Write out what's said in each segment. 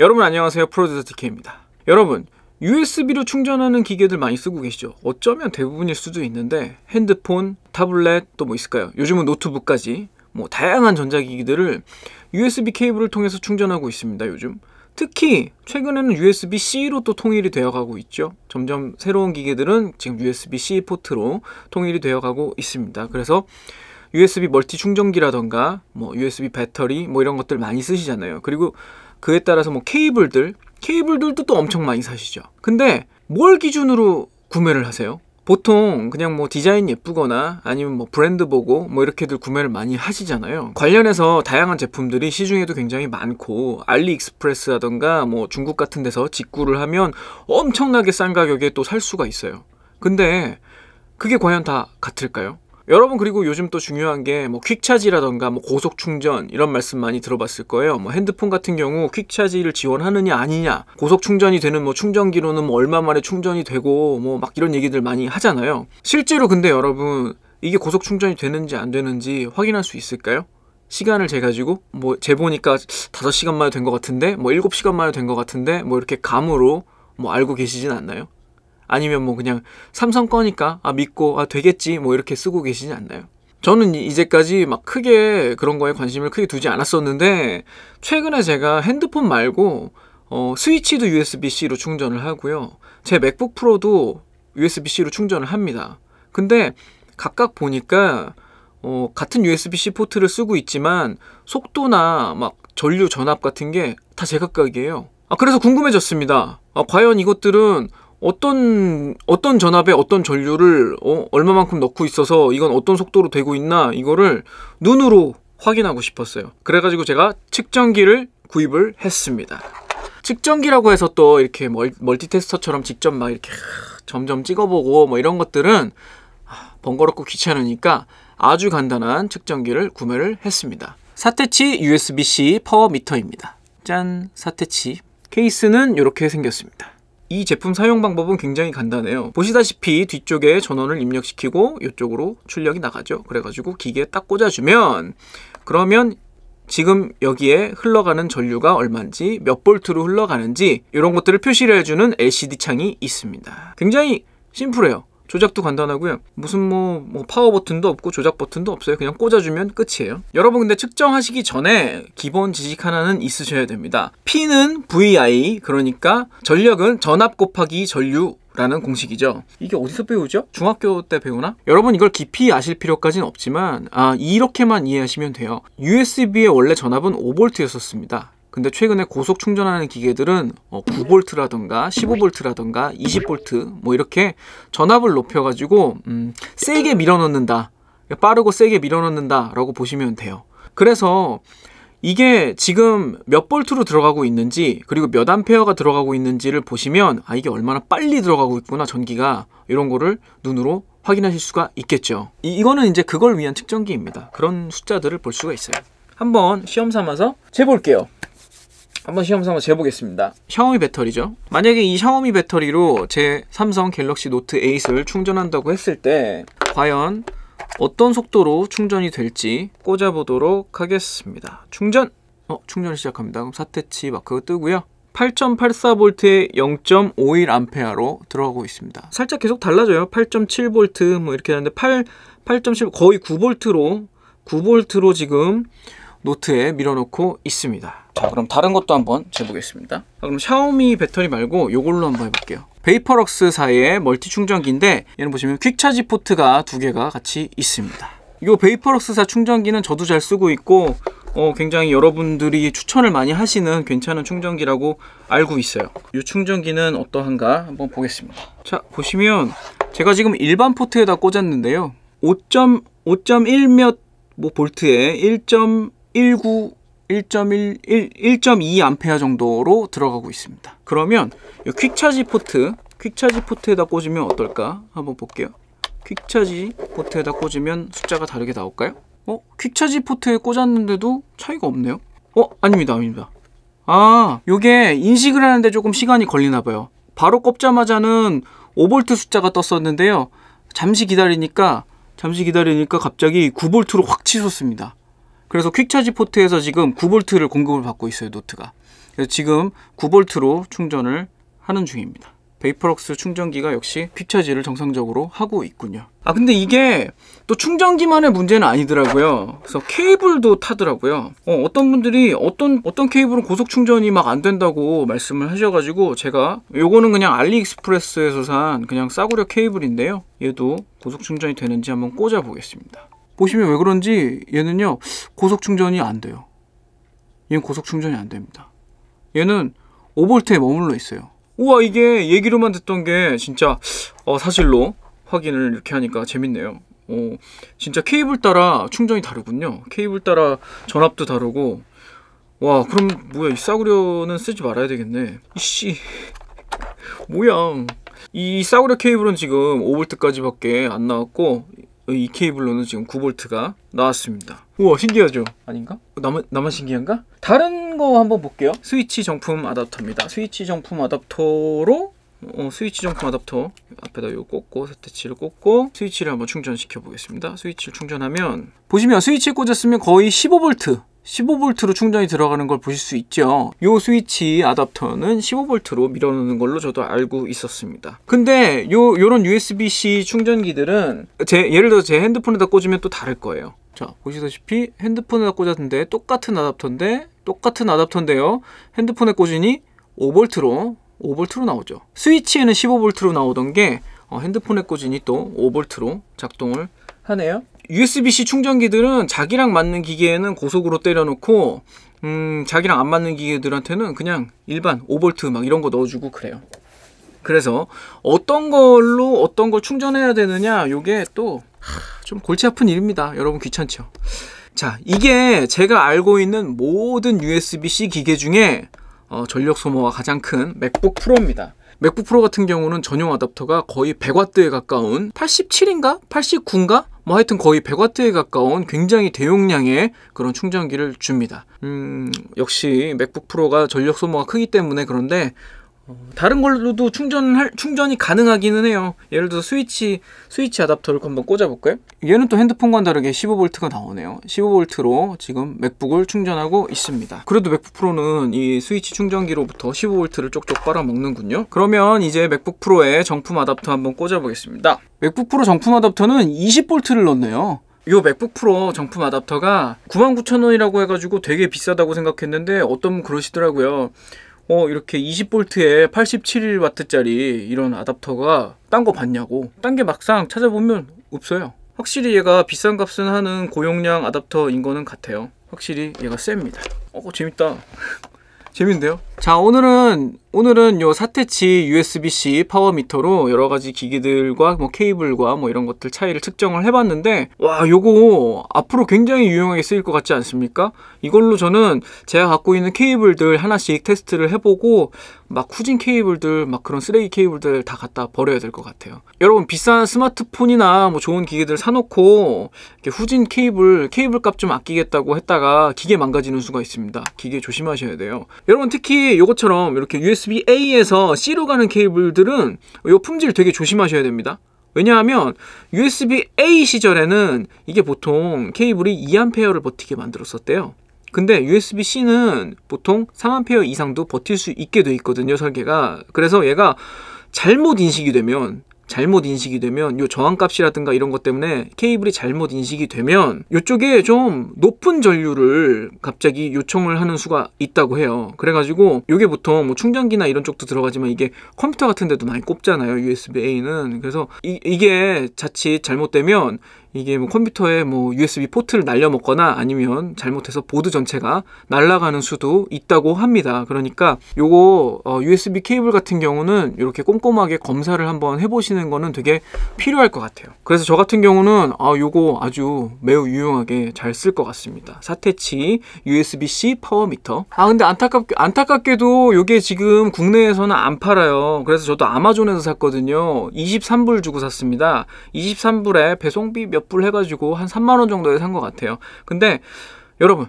여러분 안녕하세요 프로듀서 TK입니다 여러분 USB로 충전하는 기계들 많이 쓰고 계시죠 어쩌면 대부분일 수도 있는데 핸드폰, 타블렛 또 뭐 있을까요 요즘은 노트북까지 뭐 다양한 전자기기들을 USB 케이블을 통해서 충전하고 있습니다 요즘 특히 최근에는 USB-C로 또 통일이 되어가고 있죠 점점 새로운 기계들은 지금 USB-C 포트로 통일이 되어가고 있습니다 그래서 USB 멀티 충전기라던가 뭐 USB 배터리 뭐 이런 것들 많이 쓰시잖아요 그리고 그에 따라서 뭐 케이블들 케이블들도 또 엄청 많이 사시죠 근데 뭘 기준으로 구매를 하세요? 보통 그냥 뭐 디자인 예쁘거나 아니면 뭐 브랜드 보고 뭐 이렇게들 구매를 많이 하시잖아요 관련해서 다양한 제품들이 시중에도 굉장히 많고 알리익스프레스 하던가 뭐 중국 같은 데서 직구를 하면 엄청나게 싼 가격에 또 살 수가 있어요 근데 그게 과연 다 같을까요? 여러분 그리고 요즘 또 중요한 게 뭐 퀵차지라던가 뭐 고속 충전 이런 말씀 많이 들어봤을 거예요. 뭐 핸드폰 같은 경우 퀵차지를 지원하느냐 아니냐 고속 충전이 되는 뭐 충전기로는 뭐 얼마 만에 충전이 되고 뭐 막 이런 얘기들 많이 하잖아요. 실제로 근데 여러분 이게 고속 충전이 되는지 안 되는지 확인할 수 있을까요? 시간을 재가지고 뭐 재보니까 5시간 만에 된 것 같은데 뭐 7시간 만에 된 것 같은데 뭐 이렇게 감으로 뭐 알고 계시진 않나요? 아니면 뭐 그냥 삼성 거니까 아 믿고 아 되겠지 뭐 이렇게 쓰고 계시지 않나요? 저는 이제까지 막 크게 그런 거에 관심을 크게 두지 않았었는데 최근에 제가 핸드폰 말고 어, 스위치도 USB-C로 충전을 하고요. 제 맥북 프로도 USB-C로 충전을 합니다. 근데 각각 보니까 어, 같은 USB-C 포트를 쓰고 있지만 속도나 막 전류 전압 같은 게 다 제각각이에요. 아, 그래서 궁금해졌습니다. 아, 과연 이것들은 어떤 어떤 전압에 어떤 전류를 어, 얼마만큼 넣고 있어서 이건 어떤 속도로 되고 있나 이거를 눈으로 확인하고 싶었어요. 그래가지고 제가 측정기를 구입을 했습니다. 측정기라고 해서 또 이렇게 멀티테스터처럼 직접 막 이렇게 점점 찍어보고 뭐 이런 것들은 아, 번거롭고 귀찮으니까 아주 간단한 측정기를 구매를 했습니다. 사태치 USB-C 파워미터입니다. 짠! 사태치. 케이스는 이렇게 생겼습니다. 이 제품 사용 방법은 굉장히 간단해요 보시다시피 뒤쪽에 전원을 입력시키고 이쪽으로 출력이 나가죠 그래가지고 기계에 딱 꽂아주면 그러면 지금 여기에 흘러가는 전류가 얼마인지 몇 볼트로 흘러가는지 이런 것들을 표시를 해주는 LCD 창이 있습니다 굉장히 심플해요 조작도 간단하고요. 무슨 뭐, 뭐 파워 버튼도 없고 조작 버튼도 없어요. 그냥 꽂아주면 끝이에요. 여러분 근데 측정하시기 전에 기본 지식 하나는 있으셔야 됩니다. P는 VI 그러니까 전력은 전압 곱하기 전류 라는 공식이죠. 이게 어디서 배우죠? 중학교 때 배우나? 여러분 이걸 깊이 아실 필요까지는 없지만 아 이렇게만 이해하시면 돼요. USB의 원래 전압은 5V였었습니다. 근데 최근에 고속 충전하는 기계들은 어, 뭐 9볼트라던가 15볼트라던가 20볼트 뭐 이렇게 전압을 높여가지고 음, 세게 밀어넣는다 빠르고 세게 밀어넣는다 라고 보시면 돼요 그래서 이게 지금 몇 볼트로 들어가고 있는지 그리고 몇 암페어가 들어가고 있는지를 보시면 아 이게 얼마나 빨리 들어가고 있구나 전기가 이런 거를 눈으로 확인하실 수가 있겠죠 이, 이거는 이제 그걸 위한 측정기입니다 그런 숫자들을 볼 수가 있어요 한번 시험 삼아서 재볼게요 한번 시험 삼아 재보겠습니다. 샤오미 배터리죠. 만약에 이 샤오미 배터리로 제 삼성 갤럭시 노트 8을 충전한다고 했을 때 과연 어떤 속도로 충전이 될지 꽂아보도록 하겠습니다. 충전! 어, 충전을 시작합니다. 그럼 사태치 마크가 뜨고요. 8.84V에 0.51A로 들어가고 있습니다. 살짝 계속 달라져요. 8.7V 뭐 이렇게 하는데 8, 8.7 거의 9V로 9V로 지금 노트에 밀어놓고 있습니다 자 그럼 다른 것도 한번 재보겠습니다 자, 그럼 샤오미 배터리 말고 이걸로 한번 해볼게요 베이퍼럭스 사이의 멀티 충전기인데 얘는 보시면 퀵차지 포트가 두 개가 같이 있습니다 이 베이퍼럭스사 충전기는 저도 잘 쓰고 있고 어, 굉장히 여러분들이 추천을 많이 하시는 괜찮은 충전기라고 알고 있어요 이 충전기는 어떠한가 한번 보겠습니다 자 보시면 제가 지금 일반 포트에다 꽂았는데요 5.5.1몇 뭐 볼트에 1. 1.19 1.11, 1.2A 정도로 들어가고 있습니다. 그러면 이 퀵차지 포트, 퀵차지 포트에다 꽂으면 어떨까? 한번 볼게요. 퀵차지 포트에다 꽂으면 숫자가 다르게 나올까요? 어? 퀵차지 포트에 꽂았는데도 차이가 없네요? 어? 아닙니다, 아닙니다. 아, 요게 인식을 하는데 조금 시간이 걸리나 봐요. 바로 꼽자마자는 5V 숫자가 떴었는데요. 잠시 기다리니까, 잠시 기다리니까 갑자기 9V로 확 치솟습니다. 그래서 퀵차지 포트에서 지금 9볼트를 공급을 받고 있어요 노트가 그래서 지금 9볼트로 충전을 하는 중입니다 베이퍼럭스 충전기가 역시 퀵차지를 정상적으로 하고 있군요 아 근데 이게 또 충전기만의 문제는 아니더라고요 그래서 케이블도 타더라고요 어, 떤 분들이 어떤 어떤 케이블은 고속 충전이 막 안 된다고 말씀을 하셔가지고 제가 요거는 그냥 알리익스프레스에서 산 그냥 싸구려 케이블인데요 얘도 고속 충전이 되는지 한번 꽂아 보겠습니다 보시면 왜 그런지 얘는요 고속 충전이 안 돼요 얘는 고속 충전이 안 됩니다 얘는 5볼트에 머물러 있어요 우와 이게 얘기로만 듣던 게 진짜 어, 사실로 확인을 이렇게 하니까 재밌네요 어, 진짜 케이블 따라 충전이 다르군요 케이블 따라 전압도 다르고 와 그럼 뭐야 이 싸구려는 쓰지 말아야 되겠네 이씨 뭐야 이 싸구려 케이블은 지금 5볼트까지 밖에 안 나왔고 이 케이블로는 지금 9볼트가 나왔습니다 우와 신기하죠? 아닌가? 나만, 나만 신기한가? 다른 거 한번 볼게요 스위치 정품 아답터입니다 스위치 정품 아답터로 어, 스위치 정품 아답터 앞에다 이 꽂고 세트치를 꽂고 스위치를 한번 충전시켜 보겠습니다 스위치를 충전하면 보시면 스위치에 꽂았으면 거의 1 5볼트 1 5볼트로 충전이 들어가는 걸 보실 수 있죠 이 스위치 아답터는 1 5볼트로 밀어놓는 걸로 저도 알고 있었습니다 근데 요, 요런 USB-C 충전기들은 제, 예를 들어 제 핸드폰에다 꽂으면 또 다를 거예요 자 보시다시피 핸드폰에다 꽂았는데 똑같은 아답터인데 똑같은 아답터인데요 핸드폰에 꽂으니 5볼로 5볼트로 나오죠 스위치에는 1 5볼트로 나오던 게 어, 핸드폰에 꽂으니 또 5볼트로 작동을 하네요 USB-C 충전기들은 자기랑 맞는 기계에는 고속으로 때려놓고 음, 자기랑 안 맞는 기계들한테는 그냥 일반 5볼트막 이런 거 넣어주고 그래요. 그래서 어떤 걸로 어떤 걸 충전해야 되느냐 요게 또 좀 골치 아픈 일입니다. 여러분 귀찮죠? 자 이게 제가 알고 있는 모든 USB-C 기계 중에 어, 전력 소모가 가장 큰 맥북 프로입니다. 맥북 프로 같은 경우는 전용 아답터가 거의 100W에 가까운 87인가 89인가 뭐 하여튼 거의 100W에 가까운 굉장히 대용량의 그런 충전기를 줍니다. 음, 역시 맥북 프로가 전력 소모가 크기 때문에 그런데 다른 걸로도 충전할 충전이 가능하기는 해요. 예를 들어 스위치 스위치 아답터를 한번 꽂아 볼까요? 얘는 또 핸드폰과는 다르게 15V가 나오네요. 15V로 지금 맥북을 충전하고 있습니다. 그래도 맥북 프로는 이 스위치 충전기로부터 15V를 쪽쪽 빨아먹는군요. 그러면 이제 맥북 프로에 정품 아답터 한번 꽂아 보겠습니다. 맥북 프로 정품 아답터는 20V를 넣네요. 이 맥북 프로 정품 아답터가 99,000원이라고 해가지고 되게 비싸다고 생각했는데 어떤 그러시더라고요. 어 이렇게 2 0볼트에8 7와트짜리 이런 아답터가 딴 거 봤냐고 딴 게 막상 찾아보면 없어요 확실히 얘가 비싼 값은 하는 고용량 아답터인 거는 같아요 확실히 얘가 셉니다 어 재밌다 재밌는데요? 자 오늘은 오늘은 요 사태치 USB-C 파워 미터로 여러 가지 기기들과 뭐 케이블과 뭐 이런 것들 차이를 측정을 해봤는데 와 요거 앞으로 굉장히 유용하게 쓰일 것 같지 않습니까? 이걸로 저는 제가 갖고 있는 케이블들 하나씩 테스트를 해보고 막 후진 케이블들 막 그런 쓰레기 케이블들 다 갖다 버려야 될 것 같아요. 여러분 비싼 스마트폰이나 뭐 좋은 기기들 사놓고 후진 케이블 케이블 값 좀 아끼겠다고 했다가 기계 망가지는 수가 있습니다. 기계 조심하셔야 돼요. 여러분 특히 이 요것처럼 이렇게 USB A에서 C로 가는 케이블들은 요 품질 되게 조심하셔야 됩니다. 왜냐하면 USB A 시절에는 이게 보통 케이블이 2A를 버티게 만들었었대요. 근데 USB-C는 보통 3A 이상도 버틸 수 있게 돼 있거든요, 설계가. 그래서 얘가 잘못 인식이 되면 잘못 인식이 되면 요 저항값이라든가 이런 것 때문에 케이블이 잘못 인식이 되면 요쪽에 좀 높은 전류를 갑자기 요청을 하는 수가 있다고 해요 그래가지고 요게 보통 뭐 충전기나 이런 쪽도 들어가지만 이게 컴퓨터 같은 데도 많이 꼽잖아요 USB-A는 그래서 이, 이게 자칫 잘못되면 이게 뭐 컴퓨터에 뭐 USB 포트를 날려먹거나 아니면 잘못해서 보드 전체가 날아가는 수도 있다고 합니다. 그러니까 요거 어 USB 케이블 같은 경우는 이렇게 꼼꼼하게 검사를 한번 해보시는 거는 되게 필요할 것 같아요. 그래서 저 같은 경우는 아 요거 아주 매우 유용하게 잘 쓸 것 같습니다. 사태치 USB-C 파워 미터. 아 근데 안타깝 안타깝게도 요게 지금 국내에서는 안 팔아요. 그래서 저도 아마존에서 샀거든요. 23불 주고 샀습니다. 23불에 배송비 몇 납부 해가지고 한 3만원 정도에 산 것 같아요. 근데 여러분,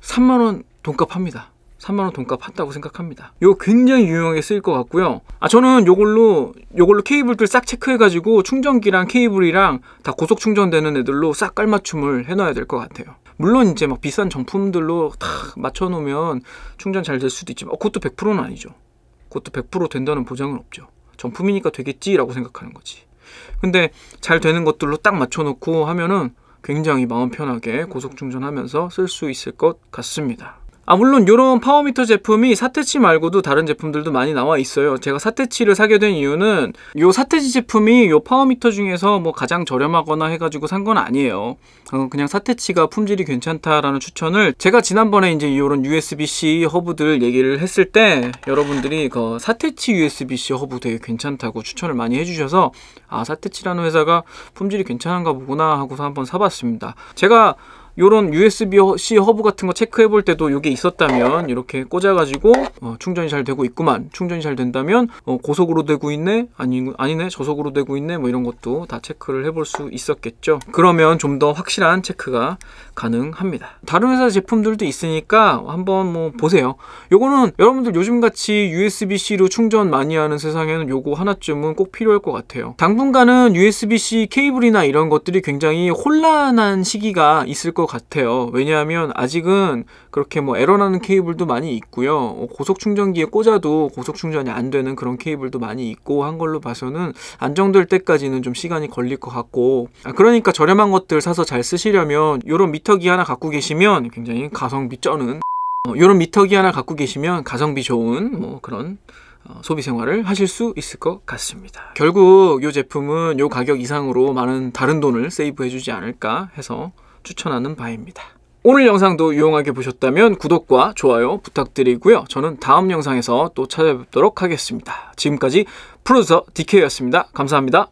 3만원 돈값 합니다. 3만원 돈값 한다고 생각합니다 이거 굉장히 유용하게 쓰일 것 같고요 아 저는 이걸로 요걸로 케이블들 싹 체크해가지고 충전기랑 케이블이랑 다 고속 충전되는 애들로 싹 깔맞춤을 해놔야 될 것 같아요 물론 이제 막 비싼 정품들로 다 맞춰놓으면 충전 잘 될 수도 있지만 어, 그것도 100%는 아니죠 그것도 100% 된다는 보장은 없죠 정품이니까 되겠지라고 생각하는 거지 근데 잘 되는 것들로 딱 맞춰놓고 하면은 굉장히 마음 편하게 고속 충전하면서 쓸 수 있을 것 같습니다. 아 물론 이런 파워미터 제품이 사태치 말고도 다른 제품들도 많이 나와 있어요 제가 사태치를 사게 된 이유는 이 사태치 제품이 이 파워미터 중에서 뭐 가장 저렴하거나 해가지고 산 건 아니에요 어, 그냥 사태치가 품질이 괜찮다라는 추천을 제가 지난번에 이제 이런 USB-C 허브들 얘기를 했을 때 여러분들이 그 사태치 USB-C 허브 되게 괜찮다고 추천을 많이 해주셔서 아 사태치라는 회사가 품질이 괜찮은가 보구나 하고서 한번 사봤습니다 제가 요런 USB-C 허브 같은 거 체크해 볼 때도 이게 있었다면 이렇게 꽂아가지고 어, 충전이 잘 되고 있구만 충전이 잘 된다면 어, 고속으로 되고 있네 아니, 아니네 저속으로 되고 있네 뭐 이런 것도 다 체크를 해 볼 수 있었겠죠 그러면 좀 더 확실한 체크가 가능합니다 다른 회사 제품들도 있으니까 한번 뭐 보세요 요거는 여러분들 요즘같이 USB-C로 충전 많이 하는 세상에는 요거 하나쯤은 꼭 필요할 것 같아요 당분간은 USB-C 케이블이나 이런 것들이 굉장히 혼란한 시기가 있을 것것 같아요. 왜냐하면 아직은 그렇게 뭐 에러나는 케이블도 많이 있고요. 뭐 고속 충전기에 꽂아도 고속 충전이 안 되는 그런 케이블도 많이 있고 한 걸로 봐서는 안정될 때까지는 좀 시간이 걸릴 것 같고 아, 그러니까 저렴한 것들 사서 잘 쓰시려면 이런 미터기 하나 갖고 계시면 굉장히 가성비 쩌는 이런 어, 미터기 하나 갖고 계시면 가성비 좋은 뭐 그런 어, 소비 생활을 하실 수 있을 것 같습니다. 결국 이 제품은 이 가격 이상으로 많은 다른 돈을 세이브해주지 않을까 해서 추천하는 바입니다. 오늘 영상도 유용하게 보셨다면 구독과 좋아요 부탁드리고요. 저는 다음 영상에서 또 찾아뵙도록 하겠습니다. 지금까지 프로듀서 DK였습니다. 감사합니다.